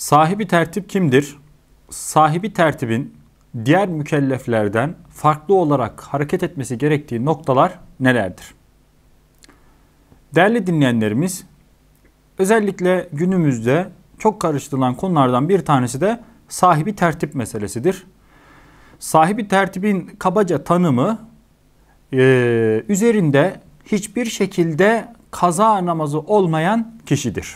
Sahibi tertip kimdir? Sahibi tertibin diğer mükelleflerden farklı olarak hareket etmesi gerektiği noktalar nelerdir? Değerli dinleyenlerimiz, özellikle günümüzde çok karıştırılan konulardan bir tanesi de sahibi tertip meselesidir. Sahibi tertibin kabaca tanımı e, üzerinde hiçbir şekilde kaza namazı olmayan kişidir.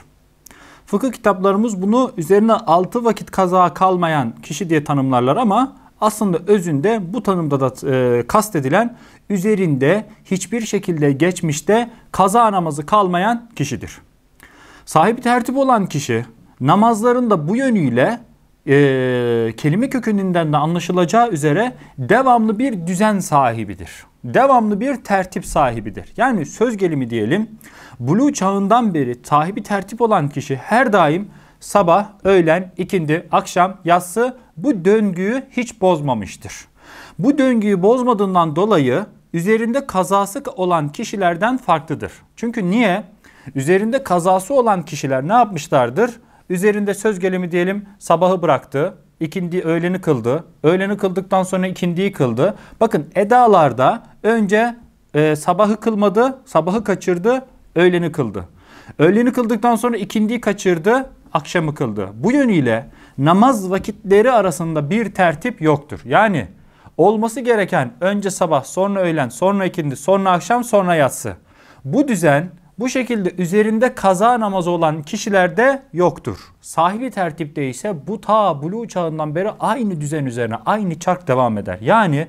Fıkıh kitaplarımız bunu üzerine 6 vakit kaza kalmayan kişi diye tanımlarlar ama aslında özünde bu tanımda da e, kastedilen üzerinde hiçbir şekilde geçmişte kaza namazı kalmayan kişidir. Sahibi tertip olan kişi namazlarında bu yönüyle e, kelime kökeninden de anlaşılacağı üzere devamlı bir düzen sahibidir devamlı bir tertip sahibidir. Yani söz gelimi diyelim. Blue çağından beri sahibi tertip olan kişi her daim sabah, öğlen, ikindi, akşam, yatsı bu döngüyü hiç bozmamıştır. Bu döngüyü bozmadığından dolayı üzerinde kazası olan kişilerden farklıdır. Çünkü niye? Üzerinde kazası olan kişiler ne yapmışlardır? Üzerinde söz gelimi diyelim sabahı bıraktı, ikindi öğleni kıldı. Öğleni kıldıktan sonra ikindiyi kıldı. Bakın edalarda önce e, sabahı kılmadı, sabahı kaçırdı, öğleni kıldı. Öğleni kıldıktan sonra ikindiyi kaçırdı, akşamı kıldı. Bu yönüyle namaz vakitleri arasında bir tertip yoktur. Yani olması gereken önce sabah, sonra öğlen, sonra ikindi, sonra akşam, sonra yatsı. Bu düzen bu şekilde üzerinde kaza namazı olan kişilerde yoktur. Sahibi tertipte ise bu ta bulu çağından beri aynı düzen üzerine aynı çark devam eder. Yani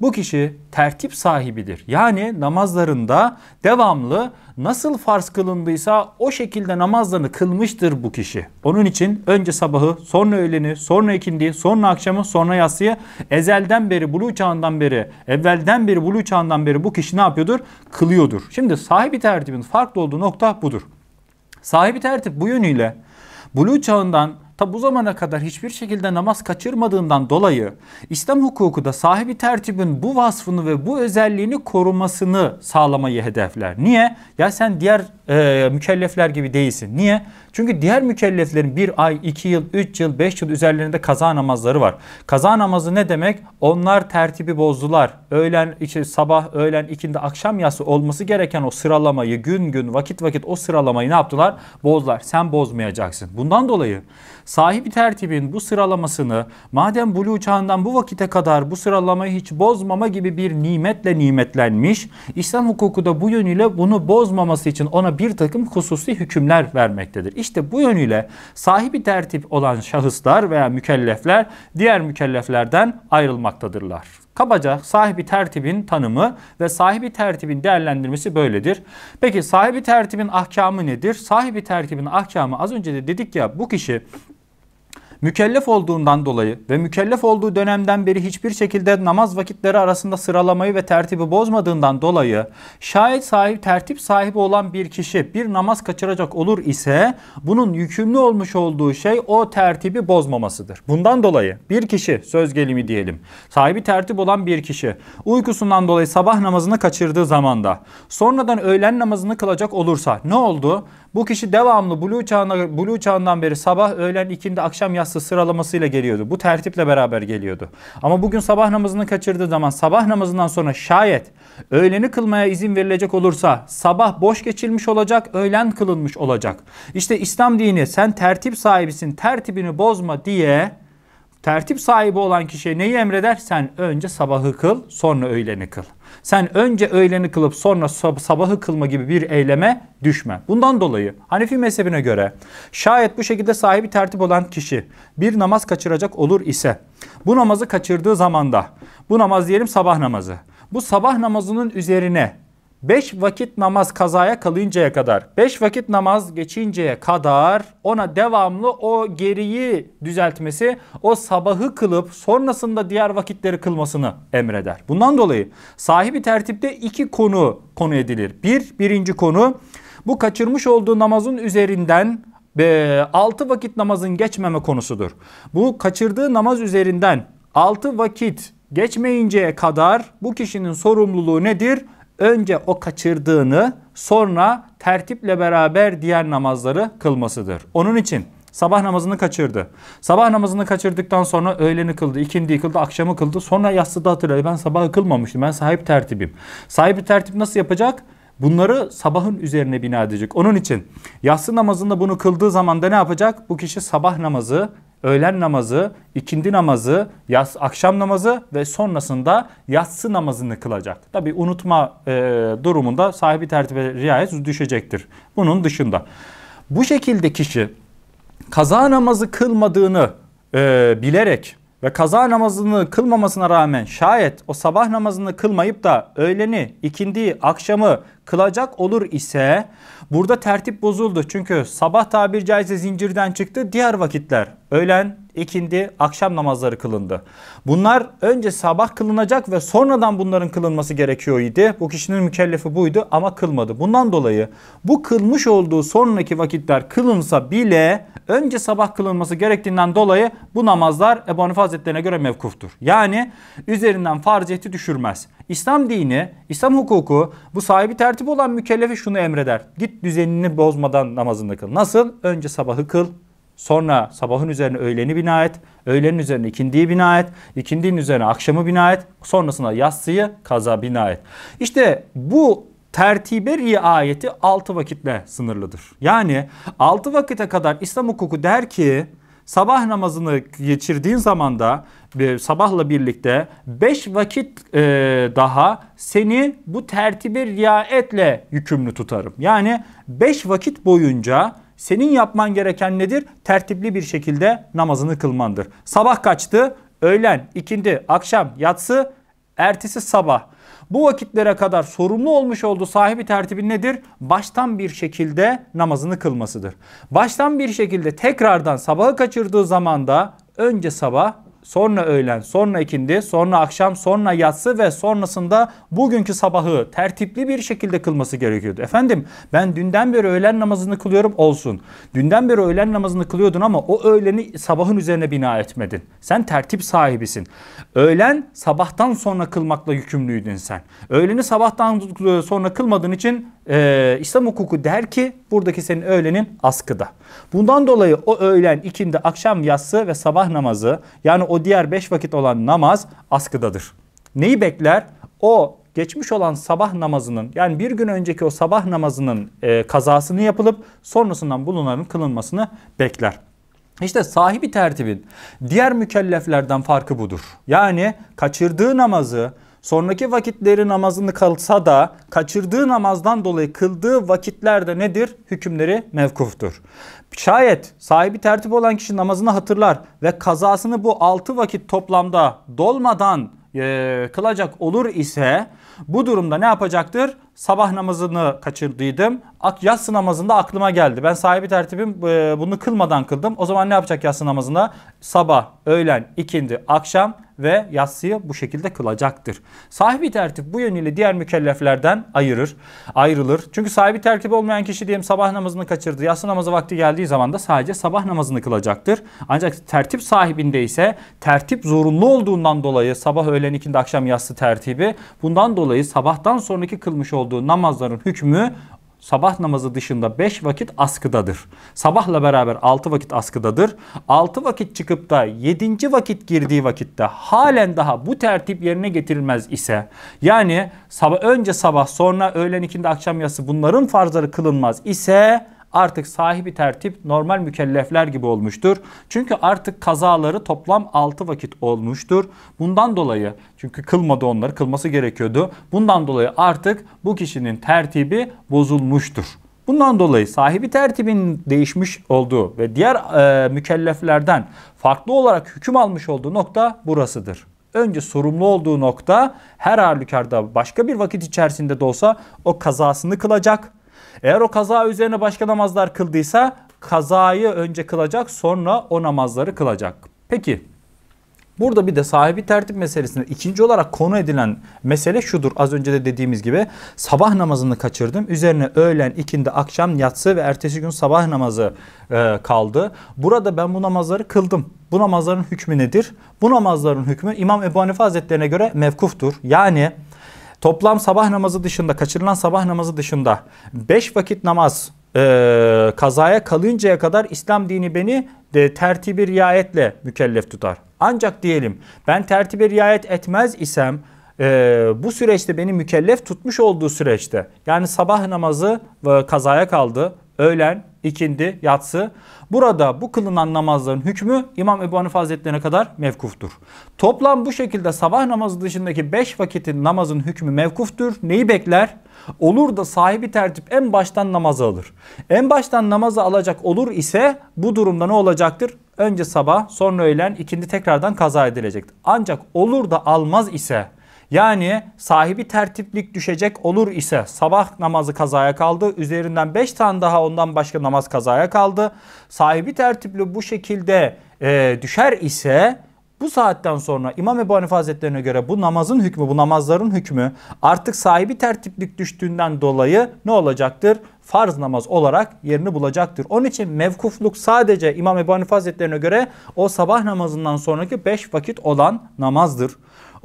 bu kişi tertip sahibidir. Yani namazlarında devamlı nasıl farz kılındıysa o şekilde namazlarını kılmıştır bu kişi. Onun için önce sabahı, sonra öğleni, sonra ikindi, sonra akşamı, sonra yatsıyı ezelden beri, bulu çağından beri, evvelden beri, bulu çağından beri bu kişi ne yapıyordur? Kılıyordur. Şimdi sahibi tertibin farklı olduğu nokta budur. Sahibi tertip bu yönüyle bulu çağından ta bu zamana kadar hiçbir şekilde namaz kaçırmadığından dolayı İslam hukuku da sahibi tertibin bu vasfını ve bu özelliğini korumasını sağlamayı hedefler. Niye? Ya sen diğer e, mükellefler gibi değilsin. Niye? Çünkü diğer mükelleflerin bir ay, iki yıl, üç yıl, beş yıl üzerlerinde kaza namazları var. Kaza namazı ne demek? Onlar tertibi bozdular. Öğlen, işte sabah, öğlen, ikindi, akşam yası olması gereken o sıralamayı gün gün, vakit vakit o sıralamayı ne yaptılar? Bozdular. Sen bozmayacaksın. Bundan dolayı sahibi tertibin bu sıralamasını madem Bulu çağından bu vakite kadar bu sıralamayı hiç bozmama gibi bir nimetle nimetlenmiş, İslam hukuku da bu yönüyle bunu bozmaması için ona bir takım hususi hükümler vermektedir. İşte bu yönüyle sahibi tertip olan şahıslar veya mükellefler diğer mükelleflerden ayrılmaktadırlar. Kabaca sahibi tertibin tanımı ve sahibi tertibin değerlendirmesi böyledir. Peki sahibi tertibin ahkamı nedir? Sahibi tertibin ahkamı az önce de dedik ya bu kişi mükellef olduğundan dolayı ve mükellef olduğu dönemden beri hiçbir şekilde namaz vakitleri arasında sıralamayı ve tertibi bozmadığından dolayı şayet sahip tertip sahibi olan bir kişi bir namaz kaçıracak olur ise bunun yükümlü olmuş olduğu şey o tertibi bozmamasıdır. Bundan dolayı bir kişi söz gelimi diyelim sahibi tertip olan bir kişi uykusundan dolayı sabah namazını kaçırdığı zamanda sonradan öğlen namazını kılacak olursa ne oldu? Bu kişi devamlı buluğ çağına, buluğ çağından beri sabah, öğlen, ikindi, akşam yatsı yatsı sıralamasıyla geliyordu. Bu tertiple beraber geliyordu. Ama bugün sabah namazını kaçırdığı zaman sabah namazından sonra şayet öğleni kılmaya izin verilecek olursa sabah boş geçilmiş olacak, öğlen kılınmış olacak. İşte İslam dini sen tertip sahibisin, tertibini bozma diye Tertip sahibi olan kişiye neyi emreder? Sen önce sabahı kıl, sonra öğleni kıl. Sen önce öğleni kılıp sonra sabahı kılma gibi bir eyleme düşme. Bundan dolayı Hanefi mezhebine göre şayet bu şekilde sahibi tertip olan kişi bir namaz kaçıracak olur ise bu namazı kaçırdığı zamanda bu namaz diyelim sabah namazı. Bu sabah namazının üzerine 5 vakit namaz kazaya kalıncaya kadar, 5 vakit namaz geçinceye kadar ona devamlı o geriyi düzeltmesi, o sabahı kılıp sonrasında diğer vakitleri kılmasını emreder. Bundan dolayı sahibi tertipte iki konu konu edilir. Bir, birinci konu bu kaçırmış olduğu namazın üzerinden 6 e, vakit namazın geçmeme konusudur. Bu kaçırdığı namaz üzerinden 6 vakit geçmeyinceye kadar bu kişinin sorumluluğu nedir? önce o kaçırdığını sonra tertiple beraber diğer namazları kılmasıdır. Onun için sabah namazını kaçırdı. Sabah namazını kaçırdıktan sonra öğleni kıldı, ikindi kıldı, akşamı kıldı. Sonra yatsıda hatırladı. Ben sabahı kılmamıştım. Ben sahip tertibim. Sahip tertip nasıl yapacak? Bunları sabahın üzerine bina edecek. Onun için yatsı namazında bunu kıldığı zaman da ne yapacak? Bu kişi sabah namazı öğlen namazı, ikindi namazı, yas, akşam namazı ve sonrasında yatsı namazını kılacak. Tabi unutma e, durumunda sahibi tertibe riayet düşecektir. Bunun dışında. Bu şekilde kişi kaza namazı kılmadığını e, bilerek ve kaza namazını kılmamasına rağmen şayet o sabah namazını kılmayıp da öğleni, ikindiyi akşamı kılacak olur ise burada tertip bozuldu. Çünkü sabah tabir caizse zincirden çıktı diğer vakitler öğlen, ikindi, akşam namazları kılındı. Bunlar önce sabah kılınacak ve sonradan bunların kılınması gerekiyor idi. Bu kişinin mükellefi buydu ama kılmadı. Bundan dolayı bu kılmış olduğu sonraki vakitler kılınsa bile önce sabah kılınması gerektiğinden dolayı bu namazlar Ebu Hanife Hazretlerine göre mevkuftur. Yani üzerinden farziyeti düşürmez. İslam dini, İslam hukuku bu sahibi tertip olan mükellefi şunu emreder. Git düzenini bozmadan namazını kıl. Nasıl? Önce sabahı kıl, Sonra sabahın üzerine öğleni bina et. Öğlenin üzerine ikindiyi bina et. İkindinin üzerine akşamı bina et. Sonrasında yatsıyı kaza bina et. İşte bu tertibe riayeti 6 vakitle sınırlıdır. Yani 6 vakite kadar İslam hukuku der ki sabah namazını geçirdiğin zaman da e, sabahla birlikte 5 vakit e, daha seni bu tertibe riayetle yükümlü tutarım. Yani 5 vakit boyunca senin yapman gereken nedir? Tertipli bir şekilde namazını kılmandır. Sabah kaçtı? Öğlen, ikindi, akşam, yatsı, ertesi sabah. Bu vakitlere kadar sorumlu olmuş olduğu sahibi tertibi nedir? Baştan bir şekilde namazını kılmasıdır. Baştan bir şekilde tekrardan sabahı kaçırdığı zaman da önce sabah sonra öğlen, sonra ikindi, sonra akşam, sonra yatsı ve sonrasında bugünkü sabahı tertipli bir şekilde kılması gerekiyordu. Efendim ben dünden beri öğlen namazını kılıyorum olsun. Dünden beri öğlen namazını kılıyordun ama o öğleni sabahın üzerine bina etmedin. Sen tertip sahibisin. Öğlen sabahtan sonra kılmakla yükümlüydün sen. Öğleni sabahtan sonra kılmadığın için e, İslam hukuku der ki buradaki senin öğlenin askıda. Bundan dolayı o öğlen, ikindi, akşam yatsı ve sabah namazı yani o diğer beş vakit olan namaz askıdadır. Neyi bekler? O geçmiş olan sabah namazının yani bir gün önceki o sabah namazının e, kazasını yapılıp sonrasından bulunanın kılınmasını bekler. İşte sahibi tertibin diğer mükelleflerden farkı budur. Yani kaçırdığı namazı Sonraki vakitleri namazını kalsa da kaçırdığı namazdan dolayı kıldığı vakitlerde nedir? Hükümleri mevkuftur. Şayet sahibi tertip olan kişi namazını hatırlar ve kazasını bu 6 vakit toplamda dolmadan e, kılacak olur ise bu durumda ne yapacaktır? Sabah namazını kaçırdıydım. Yatsı namazında aklıma geldi. Ben sahibi tertibim e, bunu kılmadan kıldım. O zaman ne yapacak yatsı namazında? Sabah, öğlen, ikindi, akşam ve yatsıyı bu şekilde kılacaktır. Sahibi tertip bu yönüyle diğer mükelleflerden ayırır, ayrılır. Çünkü sahibi tertip olmayan kişi diyelim sabah namazını kaçırdı. Yatsı namazı vakti geldiği zaman da sadece sabah namazını kılacaktır. Ancak tertip sahibinde ise tertip zorunlu olduğundan dolayı sabah, öğlen, ikindi, akşam, yatsı tertibi bundan dolayı dolayı sabahtan sonraki kılmış olduğu namazların hükmü sabah namazı dışında 5 vakit askıdadır. Sabahla beraber 6 vakit askıdadır. 6 vakit çıkıp da 7. vakit girdiği vakitte halen daha bu tertip yerine getirilmez ise yani sabah önce sabah sonra öğlen ikindi akşam yası bunların farzları kılınmaz ise artık sahibi tertip normal mükellefler gibi olmuştur. Çünkü artık kazaları toplam 6 vakit olmuştur. Bundan dolayı çünkü kılmadı onları kılması gerekiyordu. Bundan dolayı artık bu kişinin tertibi bozulmuştur. Bundan dolayı sahibi tertibin değişmiş olduğu ve diğer e, mükelleflerden farklı olarak hüküm almış olduğu nokta burasıdır. Önce sorumlu olduğu nokta her halükarda başka bir vakit içerisinde de olsa o kazasını kılacak eğer o kaza üzerine başka namazlar kıldıysa kazayı önce kılacak sonra o namazları kılacak. Peki burada bir de sahibi tertip meselesinde ikinci olarak konu edilen mesele şudur. Az önce de dediğimiz gibi sabah namazını kaçırdım. Üzerine öğlen, ikindi, akşam, yatsı ve ertesi gün sabah namazı e, kaldı. Burada ben bu namazları kıldım. Bu namazların hükmü nedir? Bu namazların hükmü İmam Ebu Hanife Hazretlerine göre mevkuftur. Yani Toplam sabah namazı dışında, kaçırılan sabah namazı dışında 5 vakit namaz e, kazaya kalıncaya kadar İslam dini beni de tertibi riayetle mükellef tutar. Ancak diyelim ben tertibi riayet etmez isem e, bu süreçte beni mükellef tutmuş olduğu süreçte yani sabah namazı e, kazaya kaldı, öğlen ikindi, yatsı. Burada bu kılınan namazların hükmü İmam Ebu Hanife Hazretlerine kadar mevkuftur. Toplam bu şekilde sabah namazı dışındaki 5 vakitin namazın hükmü mevkuftur. Neyi bekler? Olur da sahibi tertip en baştan namazı alır. En baştan namazı alacak olur ise bu durumda ne olacaktır? Önce sabah sonra öğlen ikindi tekrardan kaza edilecektir. Ancak olur da almaz ise yani sahibi tertiplik düşecek olur ise sabah namazı kazaya kaldı. Üzerinden 5 tane daha ondan başka namaz kazaya kaldı. Sahibi tertipli bu şekilde e, düşer ise bu saatten sonra İmam Ebu Hanife Hazretlerine göre bu namazın hükmü, bu namazların hükmü artık sahibi tertiplik düştüğünden dolayı ne olacaktır? Farz namaz olarak yerini bulacaktır. Onun için mevkufluk sadece İmam Ebu Hanife Hazretlerine göre o sabah namazından sonraki 5 vakit olan namazdır.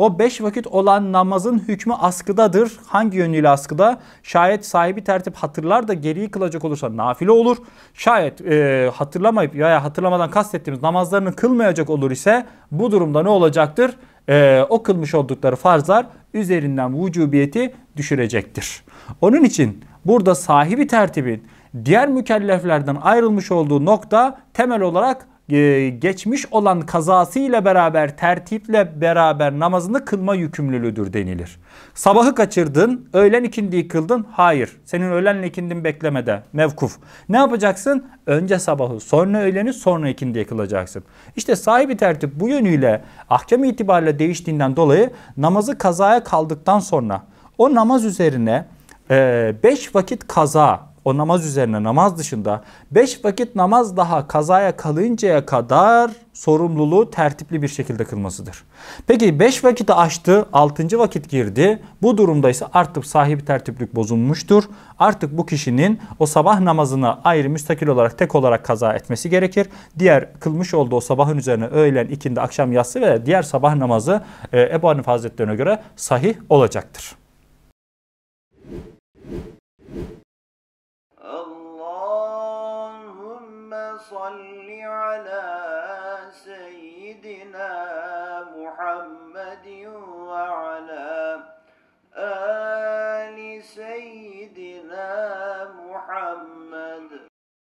O beş vakit olan namazın hükmü askıdadır. Hangi yönüyle askıda? Şayet sahibi tertip hatırlar da geriyi kılacak olursa nafile olur. Şayet e, hatırlamayıp veya hatırlamadan kastettiğimiz namazlarını kılmayacak olur ise bu durumda ne olacaktır? E, o kılmış oldukları farzlar üzerinden vücubiyeti düşürecektir. Onun için burada sahibi tertibin diğer mükelleflerden ayrılmış olduğu nokta temel olarak e, geçmiş olan kazası ile beraber tertiple beraber namazını kılma yükümlülüdür denilir. Sabahı kaçırdın, öğlen ikindiyi kıldın. Hayır. Senin öğlenle ikindin beklemede. Mevkuf. Ne yapacaksın? Önce sabahı, sonra öğleni, sonra ikindiyi kılacaksın. İşte sahibi tertip bu yönüyle ahkam itibariyle değiştiğinden dolayı namazı kazaya kaldıktan sonra o namaz üzerine 5 e, vakit kaza o namaz üzerine namaz dışında 5 vakit namaz daha kazaya kalıncaya kadar sorumluluğu tertipli bir şekilde kılmasıdır. Peki 5 vakiti aştı 6. vakit girdi bu durumda ise artık sahibi tertiplik bozulmuştur. Artık bu kişinin o sabah namazını ayrı müstakil olarak tek olarak kaza etmesi gerekir. Diğer kılmış olduğu o sabahın üzerine öğlen ikindi akşam yatsı ve diğer sabah namazı e, Ebu Hanif Hazretlerine göre sahih olacaktır. صل على سيدنا محمد وعلى